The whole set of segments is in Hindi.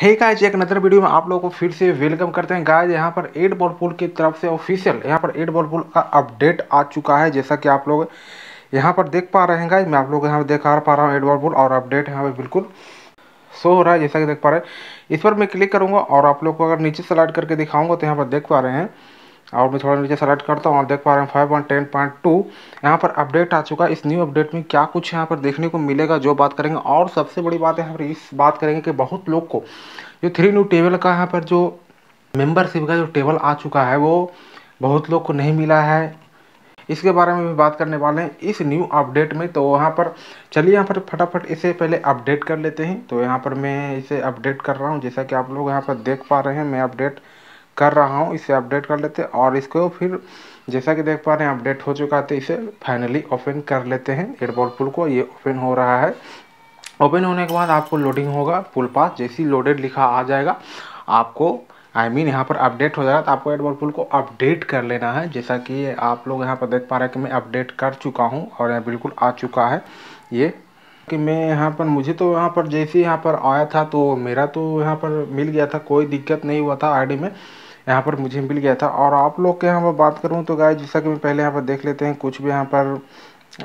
हे गाइज एक नज़र वीडियो में आप लोगों को फिर से वेलकम करते हैं गाइज यहाँ पर एट बॉल पुल की तरफ से ऑफिशियल यहाँ पर एट बॉल पुल का अपडेट आ चुका है जैसा कि आप लोग यहाँ पर देख पा रहे हैं गाइज मैं आप लोग यहाँ पर देखा पा रहा हूँ एट बॉल पुल और अपडेट यहाँ पर बिल्कुल शो हो रहा है जैसा कि देख पा रहे हैं इस पर मैं क्लिक करूँगा और आप लोग को अगर नीचे सेलेक्ट करके दिखाऊँगा तो यहाँ पर देख पा रहे हैं और मैं थोड़ा नीचे सेलेक्ट करता हूँ और देख पा रहे हैं five point ten point two यहाँ पर अपडेट आ चुका है इस न्यू अपडेट में क्या कुछ यहाँ पर देखने को मिलेगा जो बात करेंगे और सबसे बड़ी बात यहाँ पर इस बात करेंगे कि बहुत लोग को जो थ्री न्यू टेबल का यहाँ पर जो मेम्बरशिप का जो टेबल आ चुका है वो बहुत लोग को नहीं मिला है इसके बारे में भी बात करने वाले हैं इस न्यू अपडेट में तो वहाँ पर चलिए यहाँ पर फटाफट इसे पहले अपडेट कर लेते हैं तो यहाँ पर मैं इसे अपडेट कर रहा हूँ जैसा कि आप लोग यहाँ पर देख पा रहे हैं मैं अपडेट कर रहा हूँ इसे अपडेट कर लेते हैं और इसको फिर जैसा कि देख पा रहे हैं अपडेट हो चुका है तो इसे फाइनली ओपन कर लेते हैं एयरपोर्ट पुल को ये ओपन हो रहा है ओपन होने के बाद आपको लोडिंग होगा पुल पास जैसी लोडेड लिखा आ जाएगा आपको आई I मीन mean, यहाँ पर अपडेट हो जाएगा तो आपको एडबॉल पुल को अपडेट कर लेना है जैसा कि आप लोग यहाँ पर देख पा रहे हैं कि मैं अपडेट कर चुका हूँ और यहाँ बिल्कुल आ चुका है ये कि मैं यहाँ पर मुझे तो यहाँ पर जैसे यहाँ पर आया था तो मेरा तो यहाँ पर मिल गया था कोई दिक्कत नहीं हुआ था आई में यहाँ पर मुझे मिल गया था और आप लोग के यहाँ पर बात करूँ तो गाय जैसा कि मैं पहले यहाँ पर देख लेते हैं कुछ भी यहाँ पर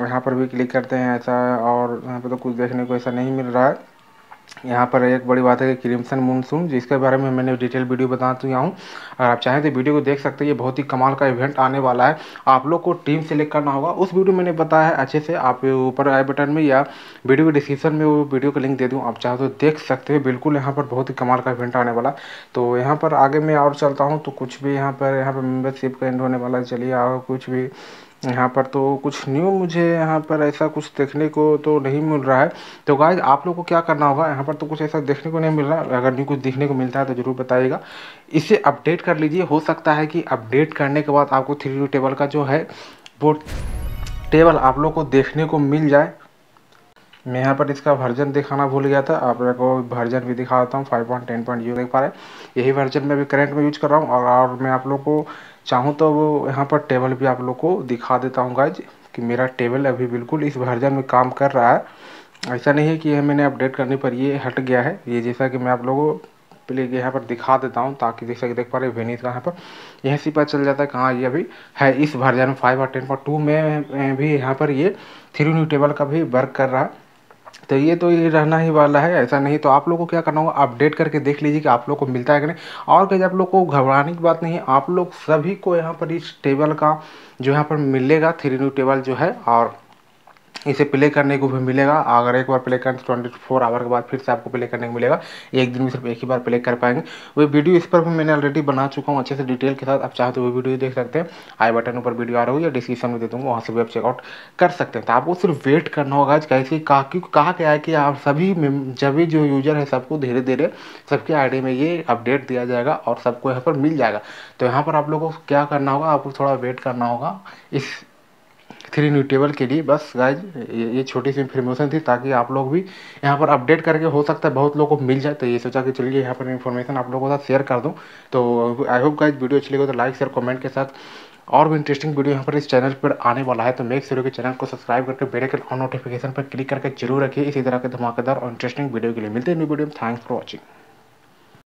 यहाँ पर भी क्लिक करते हैं ऐसा और यहाँ पर तो कुछ देखने को ऐसा नहीं मिल रहा है यहाँ पर एक बड़ी बात है कि क्रिमसन मूनसून जिसके बारे में मैंने डिटेल वीडियो बता दिया हूँ अगर आप चाहें तो वीडियो को देख सकते हैं ये बहुत ही कमाल का इवेंट आने वाला है आप लोग को टीम सेलेक्ट करना होगा उस वीडियो मैंने बताया है अच्छे से आप ऊपर आई बटन में या वीडियो के डिस्क्रिप्शन में वो वीडियो का लिंक दे दूँ आप चाहे तो देख सकते हो बिल्कुल यहाँ पर बहुत ही कमाल का इवेंट आने वाला तो यहाँ पर आगे मैं और चलता हूँ तो कुछ भी यहाँ पर यहाँ पर मेम्बरशिप का एंड होने वाला है चलिए और कुछ भी यहाँ पर तो कुछ न्यू मुझे यहाँ पर ऐसा कुछ देखने को तो नहीं मिल रहा है तो गाइज आप लोग को क्या करना होगा यहाँ पर तो कुछ ऐसा देखने को नहीं मिल रहा है अगर न्यू कुछ देखने को मिलता है तो ज़रूर बताइएगा इसे अपडेट कर लीजिए हो सकता है कि अपडेट करने के बाद आपको थ्री टेबल का जो है वो टेबल आप लोग को देखने को मिल जाए मैं यहाँ पर इसका वर्जन दिखाना भूल गया था आप लोगों को वर्जन भी दिखा देता हूँ five point ten point zero देख पा रहे यही वर्जन मैं अभी करंट में यूज कर रहा हूँ और, और मैं आप लोग को चाहूँ तो वो यहाँ पर टेबल भी आप लोग को दिखा देता हूँ गाइज कि मेरा टेबल अभी बिल्कुल इस वर्जन में काम कर रहा है ऐसा नहीं है कि यह मैंने अपडेट करने पर ये हट गया है ये जैसा कि मैं आप लोगों को प्ले यहाँ पर दिखा देता हूँ ताकि जैसा कि देख पा रहे वेनिस का यहाँ पर यहाँ से पता चल जाता है कहाँ ये अभी है इस वर्जन फाइव और टेन पॉइंट टू में भी यहाँ पर ये थ्री न्यू टेबल का भी वर्क कर रहा है तो ये तो ये रहना ही वाला है ऐसा नहीं तो आप लोग को क्या करना होगा अपडेट करके देख लीजिए कि आप लोग को मिलता है कि नहीं और कहीं आप लोग को घबराने की बात नहीं आप लोग सभी को यहाँ पर इस टेबल का जो यहाँ पर मिलेगा थ्री न्यू टेबल जो है और इसे प्ले करने को भी मिलेगा अगर एक बार प्ले करें तो ट्वेंटी फोर आवर के बाद फिर से आपको प्ले करने को मिलेगा एक दिन में सिर्फ एक ही बार प्ले कर पाएंगे वो वीडियो इस पर भी मैंने ऑलरेडी बना चुका हूँ अच्छे से डिटेल के साथ आप चाहते हो तो वो वीडियो देख सकते हैं आई बटन ऊपर वीडियो आ रहा हो या डिस्क्रिप्शन में दे दूँगा वहाँ से भी आप चेकआउट कर सकते हैं तो आपको सिर्फ वेट करना होगा कैसे कहा क्योंकि कहा गया है कि आप सभी जब भी जो यूजर है सबको धीरे धीरे सबके आई में ये अपडेट दिया जाएगा और सबको यहाँ पर मिल जाएगा तो यहाँ पर आप लोगों को क्या करना होगा आपको थोड़ा वेट करना होगा इस थ्री न्यू टेबल के लिए बस गाइज ये छोटी सी इन्फॉर्मेशन थी ताकि आप लोग भी यहाँ पर अपडेट करके हो सकता है बहुत लोगों को मिल जाए तो ये सोचा कि चलिए यहाँ पर इन्फॉर्मेशन आप लोगों के साथ शेयर कर दूँ तो आई होप गाइज वीडियो अच्छी लगे तो लाइक शेयर कमेंट के साथ और भी इंटरेस्टिंग वीडियो यहाँ पर इस चैनल पर आने वाला है तो मेक श्योर के चैनल को सब्सक्राइब करके बेलेकन और नोटिफिकेशन पर क्लिक करके जरूर रखिए इसी तरह के धमाकेदार और इंटरेस्टिंग वीडियो के लिए मिलते हैं न्यू वीडियो में थैंक्स फॉर वॉचिंग